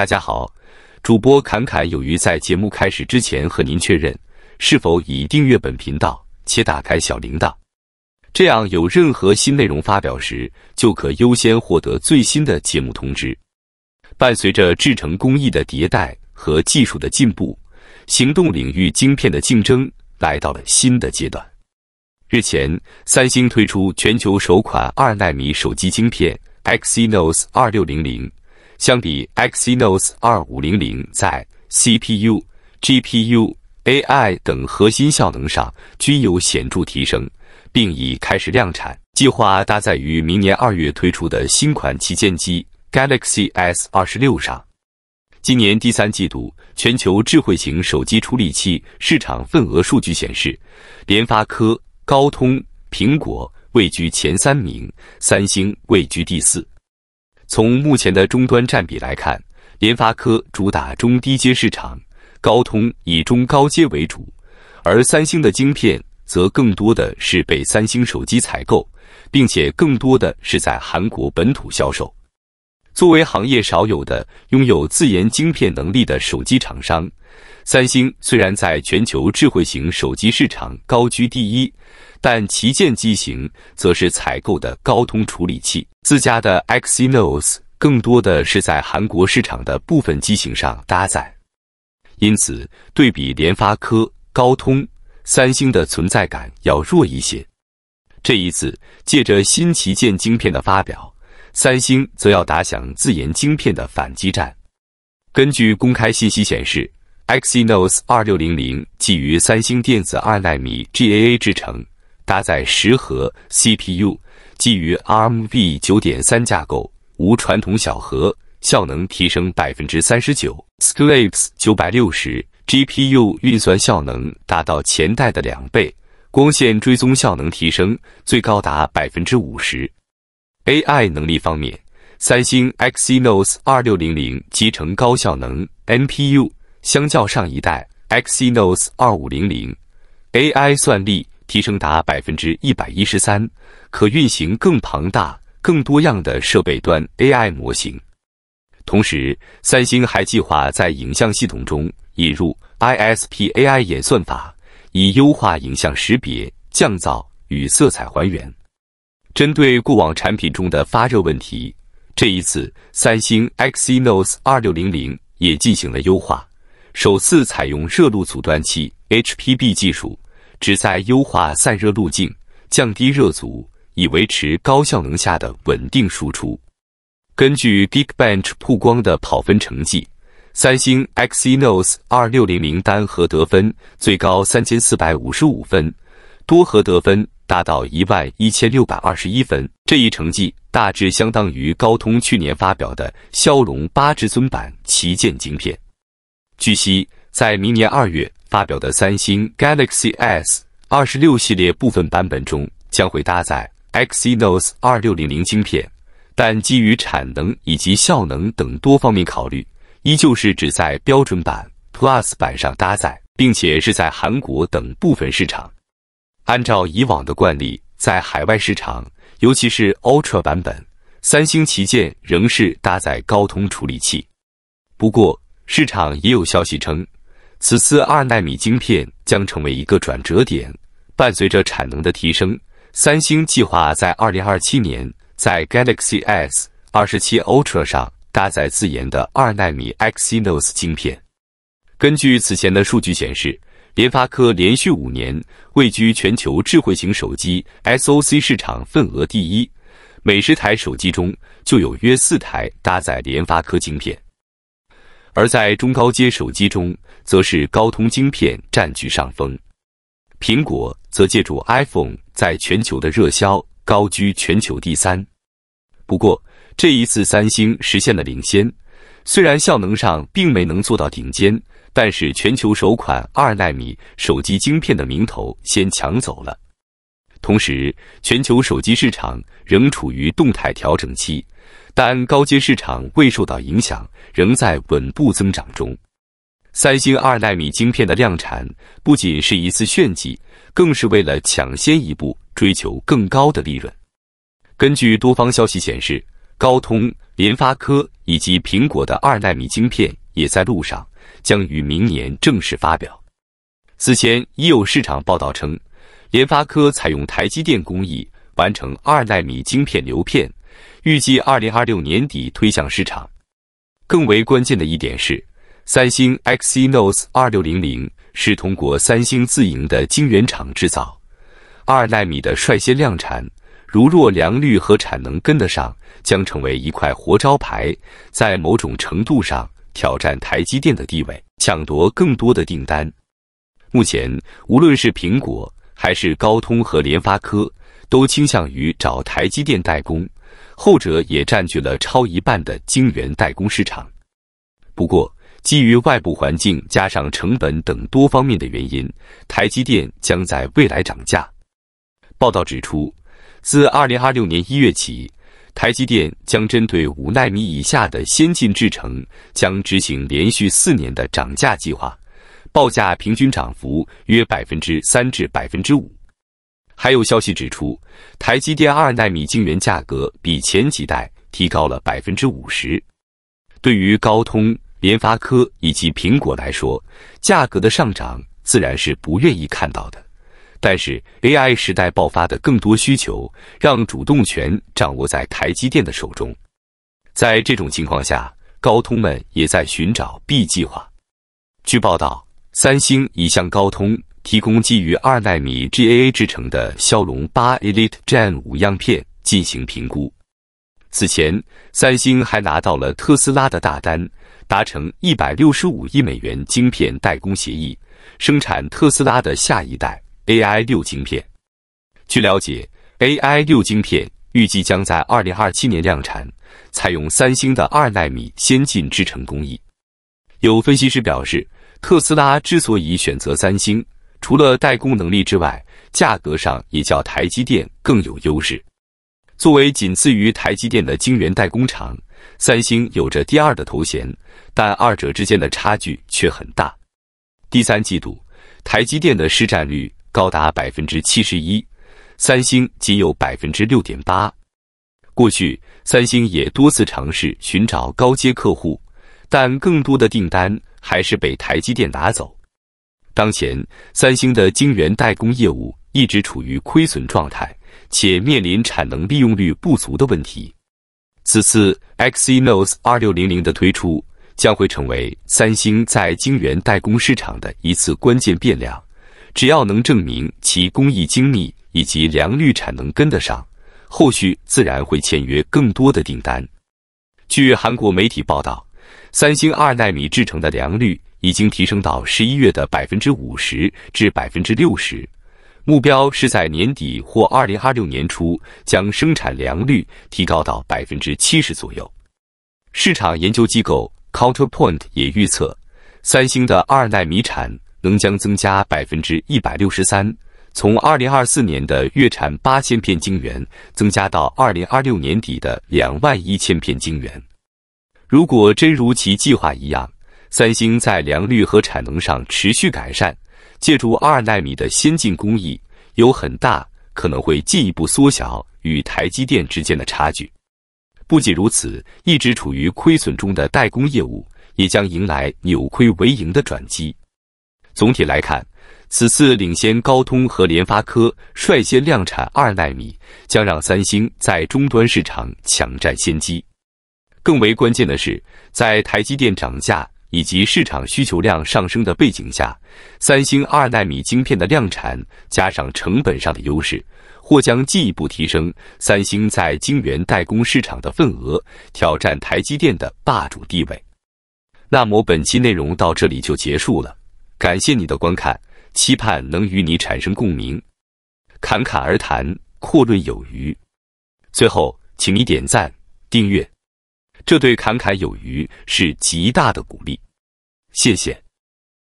大家好，主播侃侃有余在节目开始之前和您确认，是否已订阅本频道且打开小铃铛？这样有任何新内容发表时，就可优先获得最新的节目通知。伴随着制成工艺的迭代和技术的进步，行动领域晶片的竞争来到了新的阶段。日前，三星推出全球首款二纳米手机晶片 x c n o s 二六零零。相比，Exynos 2500在 CPU、GPU、AI 等核心效能上均有显著提升，并已开始量产，计划搭载于明年二月推出的新款旗舰机 Galaxy S26 上。今年第三季度全球智慧型手机处理器市场份额数据显示，联发科、高通、苹果位居前三名，三星位居第四。从目前的终端占比来看，联发科主打中低阶市场，高通以中高阶为主，而三星的晶片则更多的是被三星手机采购，并且更多的是在韩国本土销售。作为行业少有的拥有自研晶片能力的手机厂商，三星虽然在全球智慧型手机市场高居第一。但旗舰机型则是采购的高通处理器，自家的 Exynos 更多的是在韩国市场的部分机型上搭载，因此对比联发科、高通、三星的存在感要弱一些。这一次借着新旗舰晶片的发表，三星则要打响自研晶片的反击战。根据公开信息显示，Exynos 2600基于三星电子2纳米 GAA 制程。搭载十核 CPU，基于 ARMv 九点三架构，无传统小核，效能提升百分之三十九。s k l a v e 九百六十 GPU 运算效能达到前代的两倍，光线追踪效能提升最高达百分之五十。AI 能力方面，三星 Exynos 二六零零集成高效能 NPU，相较上一代 Exynos 二五零零，AI 算力。提升达百分之一百一十三，可运行更庞大、更多样的设备端 AI 模型。同时，三星还计划在影像系统中引入 ISP AI 演算法，以优化影像识别、降噪与色彩还原。针对过往产品中的发热问题，这一次三星 Exynos 二六零零也进行了优化，首次采用热路阻断器 HPB 技术。旨在优化散热路径，降低热阻，以维持高效能下的稳定输出。根据 Geekbench 曝光的跑分成绩，三星 Exynos 2600单核得分最高三千四百五十五分，多核得分达到一万一千六百二十一分。这一成绩大致相当于高通去年发表的骁龙八至尊版旗舰晶片。据悉，在明年二月。发表的三星 Galaxy S 二十六系列部分版本中将会搭载 Exynos 二六零零芯片，但基于产能以及效能等多方面考虑，依旧是只在标准版、Plus 版上搭载，并且是在韩国等部分市场。按照以往的惯例，在海外市场，尤其是 Ultra 版本，三星旗舰仍是搭载高通处理器。不过，市场也有消息称。此次二纳米晶片将成为一个转折点，伴随着产能的提升，三星计划在二零二七年在 Galaxy S 二十七 Ultra 上搭载自研的二纳米 Exynos 晶片。根据此前的数据显示，联发科连续五年位居全球智慧型手机 SoC 市场份额第一，每十台手机中就有约四台搭载联发科晶片。而在中高阶手机中，则是高通晶片占据上风，苹果则借助 iPhone 在全球的热销，高居全球第三。不过这一次，三星实现了领先，虽然效能上并没能做到顶尖，但是全球首款二纳米手机晶片的名头先抢走了。同时，全球手机市场仍处于动态调整期。但高阶市场未受到影响，仍在稳步增长中。三星二纳米晶片的量产不仅是一次炫技，更是为了抢先一步，追求更高的利润。根据多方消息显示，高通、联发科以及苹果的二纳米晶片也在路上，将于明年正式发表。此前已有市场报道称，联发科采用台积电工艺完成二纳米晶片流片。预计二零二六年底推向市场。更为关键的一点是，三星 Exynos 二六零零是通过三星自营的晶圆厂制造二纳米的率先量产。如若良率和产能跟得上，将成为一块活招牌，在某种程度上挑战台积电的地位，抢夺更多的订单。目前，无论是苹果还是高通和联发科，都倾向于找台积电代工。后者也占据了超一半的晶圆代工市场。不过，基于外部环境加上成本等多方面的原因，台积电将在未来涨价。报道指出，自2026年1月起，台积电将针对5纳米以下的先进制程，将执行连续四年的涨价计划，报价平均涨幅约百分之三至百分之五。还有消息指出，台积电二纳米晶圆价格比前几代提高了百分之五十。对于高通、联发科以及苹果来说，价格的上涨自然是不愿意看到的。但是 AI 时代爆发的更多需求，让主动权掌握在台积电的手中。在这种情况下，高通们也在寻找 B 计划。据报道，三星已向高通。提供基于二纳米 GAA 制成的骁龙八 Elite Gen 五样片进行评估。此前，三星还拿到了特斯拉的大单，达成一百六十五亿美元晶片代工协议，生产特斯拉的下一代 AI 六晶片。据了解，AI 六晶片预计将在二零二七年量产，采用三星的二纳米先进制成工艺。有分析师表示，特斯拉之所以选择三星。除了代工能力之外，价格上也较台积电更有优势。作为仅次于台积电的晶圆代工厂，三星有着第二的头衔，但二者之间的差距却很大。第三季度，台积电的市占率高达百分之七十一，三星仅有百分之六点八。过去，三星也多次尝试寻找高阶客户，但更多的订单还是被台积电拿走。当前，三星的晶圆代工业务一直处于亏损状态，且面临产能利用率不足的问题。此次 Exynos 二六零零的推出将会成为三星在晶圆代工市场的一次关键变量。只要能证明其工艺精密以及良率产能跟得上，后续自然会签约更多的订单。据韩国媒体报道，三星二纳米制成的良率。已经提升到十一月的百分之五十至百分之六十，目标是在年底或二零二六年初将生产良率提高到百分之七十左右。市场研究机构 Counterpoint 也预测，三星的二代米产能将增加百分之一百六十三，从二零二四年的月产八千片晶圆增加到二零二六年底的两万一千片晶圆。如果真如其计划一样。三星在良率和产能上持续改善，借助二纳米的先进工艺，有很大可能会进一步缩小与台积电之间的差距。不仅如此，一直处于亏损中的代工业务也将迎来扭亏为盈的转机。总体来看，此次领先高通和联发科率先量产二纳米，将让三星在终端市场抢占先机。更为关键的是，在台积电涨价。以及市场需求量上升的背景下，三星二纳米晶片的量产加上成本上的优势，或将进一步提升三星在晶圆代工市场的份额，挑战台积电的霸主地位。那么本期内容到这里就结束了，感谢你的观看，期盼能与你产生共鸣。侃侃而谈，阔论有余。最后，请你点赞、订阅。这对侃侃有余是极大的鼓励，谢谢。